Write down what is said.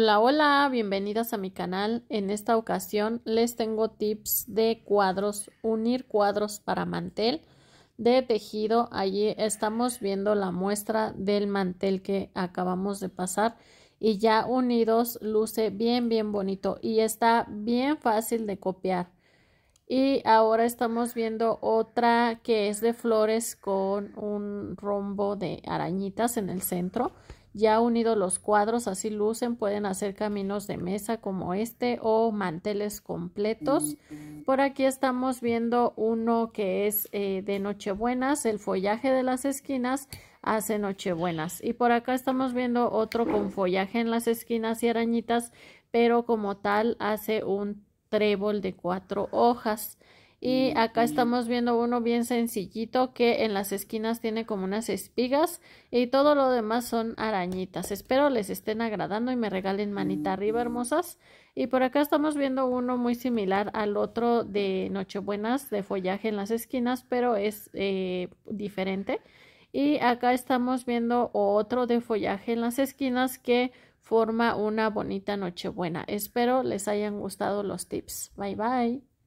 Hola, hola, bienvenidas a mi canal. En esta ocasión les tengo tips de cuadros, unir cuadros para mantel de tejido. Allí estamos viendo la muestra del mantel que acabamos de pasar y ya unidos luce bien, bien bonito y está bien fácil de copiar. Y ahora estamos viendo otra que es de flores con un rombo de arañitas en el centro. Ya unidos los cuadros así lucen, pueden hacer caminos de mesa como este o manteles completos. Por aquí estamos viendo uno que es eh, de Nochebuenas, el follaje de las esquinas hace Nochebuenas. Y por acá estamos viendo otro con follaje en las esquinas y arañitas, pero como tal hace un trébol de cuatro hojas. Y acá estamos viendo uno bien sencillito que en las esquinas tiene como unas espigas y todo lo demás son arañitas. Espero les estén agradando y me regalen manita arriba, hermosas. Y por acá estamos viendo uno muy similar al otro de Nochebuenas de follaje en las esquinas, pero es eh, diferente. Y acá estamos viendo otro de follaje en las esquinas que forma una bonita Nochebuena. Espero les hayan gustado los tips. Bye bye.